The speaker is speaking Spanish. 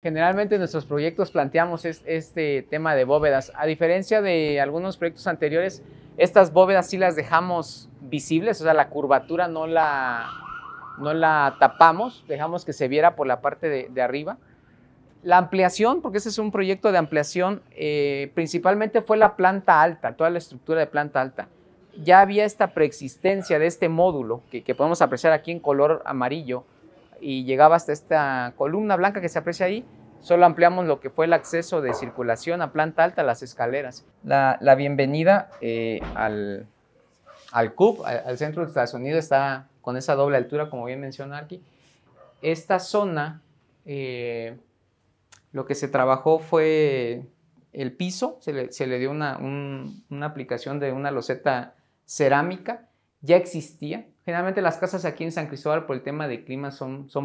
Generalmente en nuestros proyectos planteamos este tema de bóvedas. A diferencia de algunos proyectos anteriores, estas bóvedas sí las dejamos visibles, o sea, la curvatura no la, no la tapamos, dejamos que se viera por la parte de, arriba. La ampliación, porque ese es un proyecto de ampliación, eh, principalmente fue la planta alta, toda la estructura de planta alta. Ya había esta preexistencia de este módulo que podemos apreciar aquí en color amarillo, y llegaba hasta esta columna blanca que se aprecia ahí. Solo ampliamos lo que fue el acceso de circulación a planta alta, las escaleras. La, bienvenida eh, al, al al, centro de Estados está con esa doble altura, como bien menciona aquí. Esta zona, eh, lo que se trabajó fue el piso, se le, dio una, una aplicación de una loseta cerámica, ya existía, Generalmente las casas aquí en San Cristóbal por el tema de clima son, son